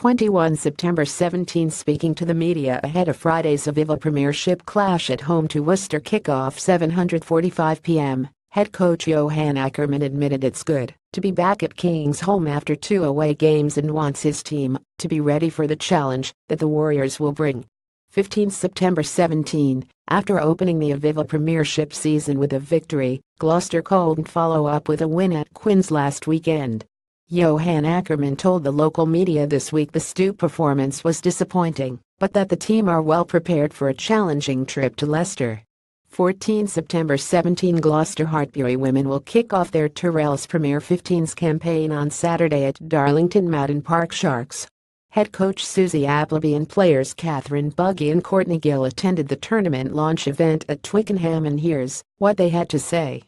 21 September 17 speaking to the media ahead of Friday's Aviva Premiership clash at home to Worcester kickoff 7.45 p.m., head coach Johan Ackerman admitted it's good to be back at King's home after two away games and wants his team to be ready for the challenge that the Warriors will bring. 15 September 17, after opening the Aviva Premiership season with a victory, Gloucester called and follow up with a win at Quinns last weekend. Johan Ackerman told the local media this week the Stu performance was disappointing, but that the team are well prepared for a challenging trip to Leicester. 14 September 17 Gloucester Hartbury women will kick off their Terrell's Premier 15s campaign on Saturday at Darlington Mountain Park Sharks. Head coach Susie Appleby and players Catherine Buggy and Courtney Gill attended the tournament launch event at Twickenham and here's what they had to say.